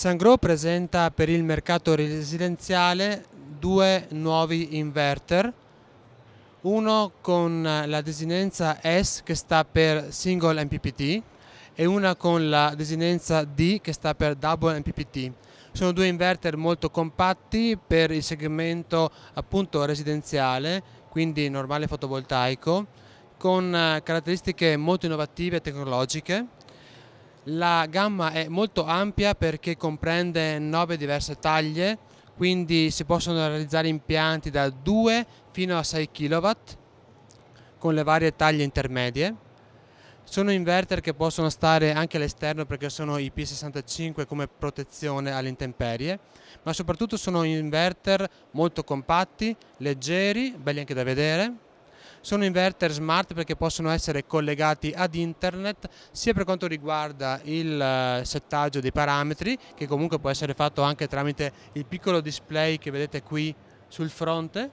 Sangro presenta per il mercato residenziale due nuovi inverter, uno con la desinenza S che sta per Single MPPT e una con la desinenza D che sta per Double MPPT. Sono due inverter molto compatti per il segmento appunto residenziale, quindi normale fotovoltaico, con eh, caratteristiche molto innovative e tecnologiche la gamma è molto ampia perché comprende 9 diverse taglie, quindi si possono realizzare impianti da 2 fino a 6 kW con le varie taglie intermedie. Sono inverter che possono stare anche all'esterno perché sono IP65 come protezione alle intemperie, ma soprattutto sono inverter molto compatti, leggeri, belli anche da vedere sono inverter smart perché possono essere collegati ad internet sia per quanto riguarda il eh, settaggio dei parametri che comunque può essere fatto anche tramite il piccolo display che vedete qui sul fronte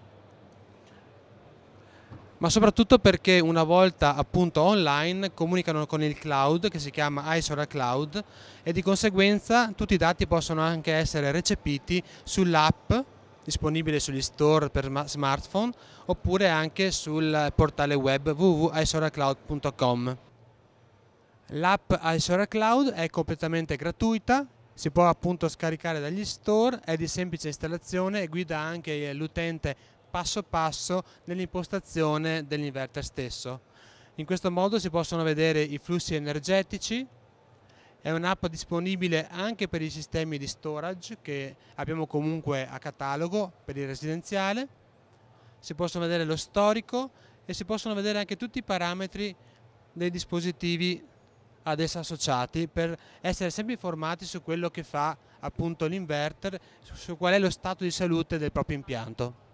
ma soprattutto perché una volta appunto online comunicano con il cloud che si chiama Isora Cloud e di conseguenza tutti i dati possono anche essere recepiti sull'app disponibile sugli store per smartphone oppure anche sul portale web www.isoracloud.com. L'app Isora Cloud è completamente gratuita, si può appunto scaricare dagli store, è di semplice installazione e guida anche l'utente passo passo nell'impostazione dell'inverter stesso. In questo modo si possono vedere i flussi energetici, è un'app disponibile anche per i sistemi di storage che abbiamo comunque a catalogo per il residenziale. Si possono vedere lo storico e si possono vedere anche tutti i parametri dei dispositivi ad essa associati per essere sempre informati su quello che fa appunto l'inverter, su qual è lo stato di salute del proprio impianto.